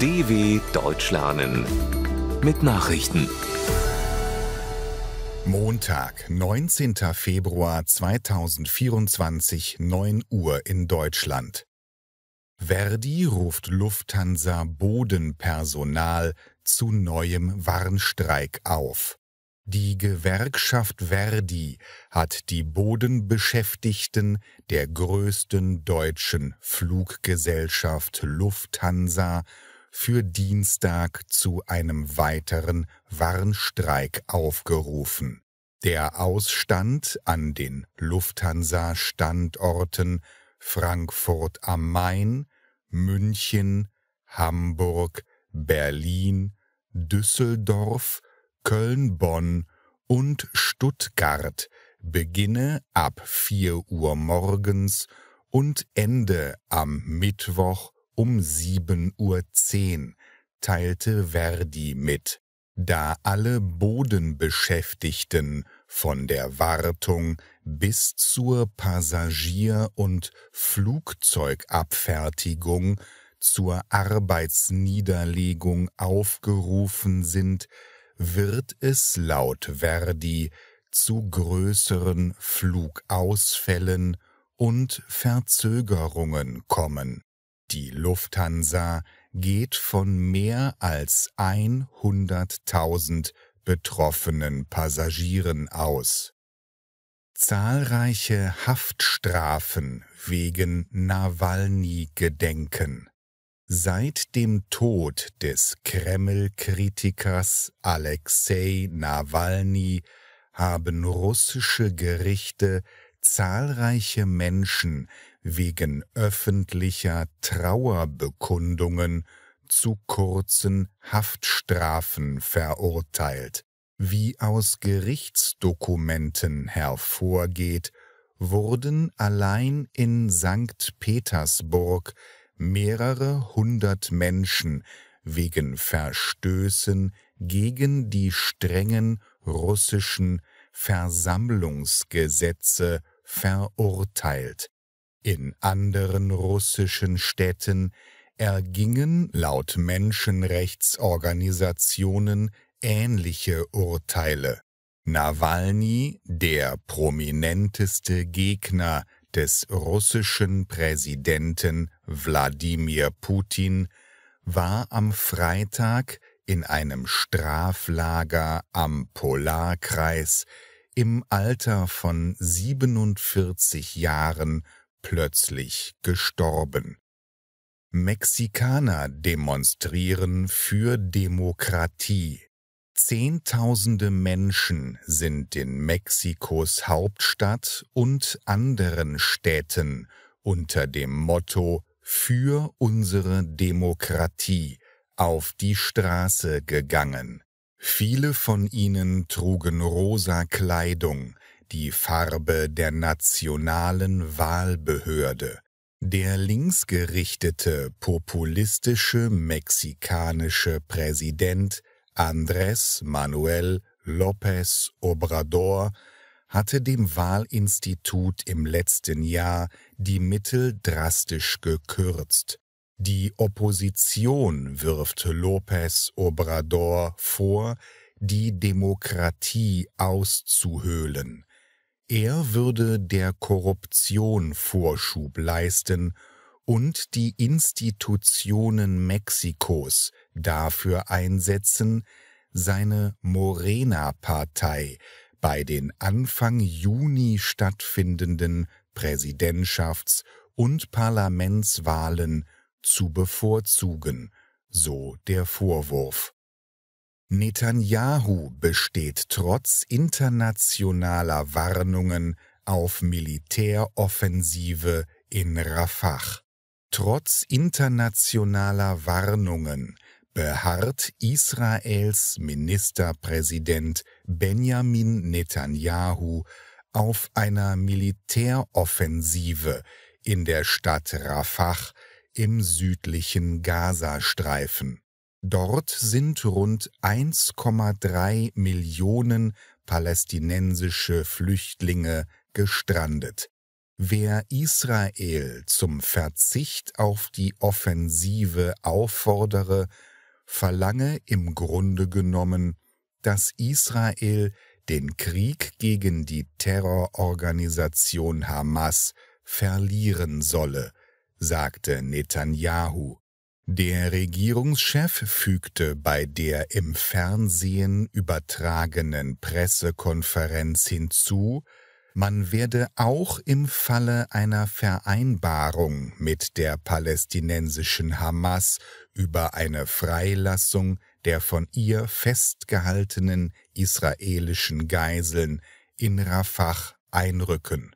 DW Deutsch lernen mit Nachrichten. Montag, 19. Februar 2024, 9 Uhr in Deutschland. Verdi ruft Lufthansa Bodenpersonal zu neuem Warnstreik auf. Die Gewerkschaft Verdi hat die Bodenbeschäftigten der größten deutschen Fluggesellschaft Lufthansa für Dienstag zu einem weiteren Warnstreik aufgerufen. Der Ausstand an den Lufthansa-Standorten Frankfurt am Main, München, Hamburg, Berlin, Düsseldorf, Köln-Bonn und Stuttgart beginne ab 4 Uhr morgens und ende am Mittwoch um 7.10 Uhr, teilte Verdi mit, da alle Bodenbeschäftigten von der Wartung bis zur Passagier- und Flugzeugabfertigung zur Arbeitsniederlegung aufgerufen sind, wird es laut Verdi zu größeren Flugausfällen und Verzögerungen kommen. Die Lufthansa geht von mehr als 100.000 betroffenen Passagieren aus. Zahlreiche Haftstrafen wegen Nawalny-Gedenken. Seit dem Tod des Kreml-Kritikers Alexei Nawalny haben russische Gerichte zahlreiche Menschen wegen öffentlicher Trauerbekundungen zu kurzen Haftstrafen verurteilt. Wie aus Gerichtsdokumenten hervorgeht, wurden allein in Sankt Petersburg mehrere hundert Menschen wegen Verstößen gegen die strengen russischen Versammlungsgesetze verurteilt. In anderen russischen Städten ergingen laut Menschenrechtsorganisationen ähnliche Urteile. Nawalny, der prominenteste Gegner des russischen Präsidenten Wladimir Putin, war am Freitag in einem Straflager am Polarkreis im Alter von 47 Jahren plötzlich gestorben. Mexikaner demonstrieren für Demokratie. Zehntausende Menschen sind in Mexikos Hauptstadt und anderen Städten unter dem Motto Für unsere Demokratie auf die Straße gegangen. Viele von ihnen trugen rosa Kleidung, die Farbe der nationalen Wahlbehörde, der linksgerichtete, populistische mexikanische Präsident Andrés Manuel López Obrador hatte dem Wahlinstitut im letzten Jahr die Mittel drastisch gekürzt. Die Opposition wirft López Obrador vor, die Demokratie auszuhöhlen, er würde der Korruption Vorschub leisten und die Institutionen Mexikos dafür einsetzen, seine Morena-Partei bei den Anfang Juni stattfindenden Präsidentschafts- und Parlamentswahlen zu bevorzugen, so der Vorwurf. Netanyahu besteht trotz internationaler Warnungen auf Militäroffensive in Rafah. Trotz internationaler Warnungen beharrt Israels Ministerpräsident Benjamin Netanyahu auf einer Militäroffensive in der Stadt Rafah im südlichen Gazastreifen. Dort sind rund 1,3 Millionen palästinensische Flüchtlinge gestrandet. Wer Israel zum Verzicht auf die Offensive auffordere, verlange im Grunde genommen, dass Israel den Krieg gegen die Terrororganisation Hamas verlieren solle, sagte Netanyahu der Regierungschef fügte bei der im Fernsehen übertragenen Pressekonferenz hinzu, man werde auch im Falle einer Vereinbarung mit der palästinensischen Hamas über eine Freilassung der von ihr festgehaltenen israelischen Geiseln in Rafah einrücken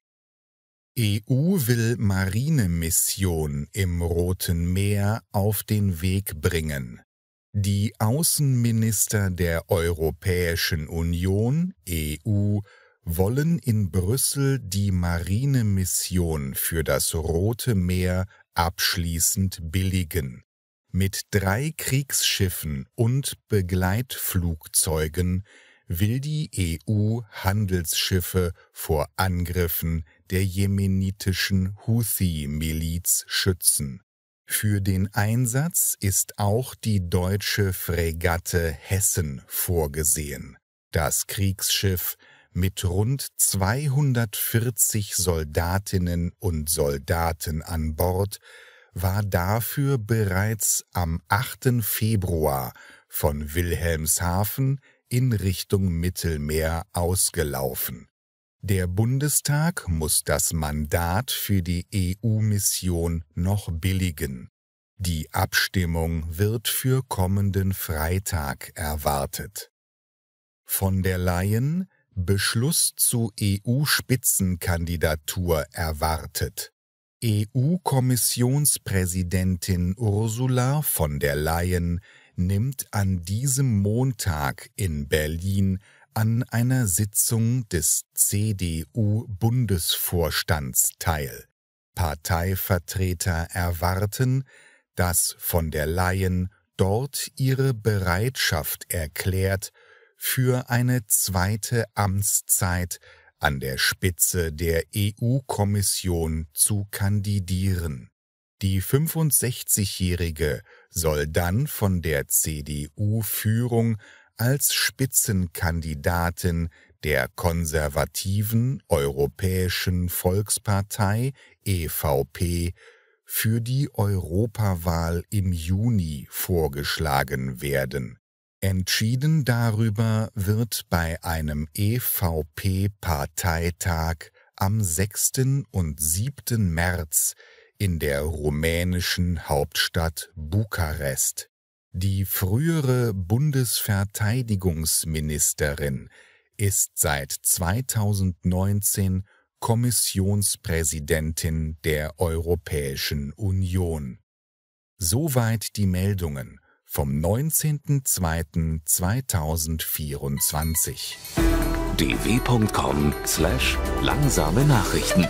EU will Marinemission im Roten Meer auf den Weg bringen. Die Außenminister der Europäischen Union EU wollen in Brüssel die Marinemission für das Rote Meer abschließend billigen. Mit drei Kriegsschiffen und Begleitflugzeugen will die EU Handelsschiffe vor Angriffen der jemenitischen Houthi-Miliz schützen. Für den Einsatz ist auch die deutsche Fregatte Hessen vorgesehen. Das Kriegsschiff mit rund 240 Soldatinnen und Soldaten an Bord war dafür bereits am 8. Februar von Wilhelmshaven in Richtung Mittelmeer ausgelaufen. Der Bundestag muss das Mandat für die EU-Mission noch billigen. Die Abstimmung wird für kommenden Freitag erwartet. Von der Leyen Beschluss zu EU-Spitzenkandidatur erwartet. EU-Kommissionspräsidentin Ursula von der Leyen nimmt an diesem Montag in Berlin an einer Sitzung des CDU-Bundesvorstands teil. Parteivertreter erwarten, dass von der Laien dort ihre Bereitschaft erklärt, für eine zweite Amtszeit an der Spitze der EU-Kommission zu kandidieren. Die 65-Jährige soll dann von der CDU-Führung als Spitzenkandidatin der konservativen Europäischen Volkspartei EVP für die Europawahl im Juni vorgeschlagen werden. Entschieden darüber wird bei einem EVP-Parteitag am 6. und 7. März in der rumänischen Hauptstadt Bukarest. Die frühere Bundesverteidigungsministerin ist seit 2019 Kommissionspräsidentin der Europäischen Union. Soweit die Meldungen vom 19.02.2024. dw.com/langsame Nachrichten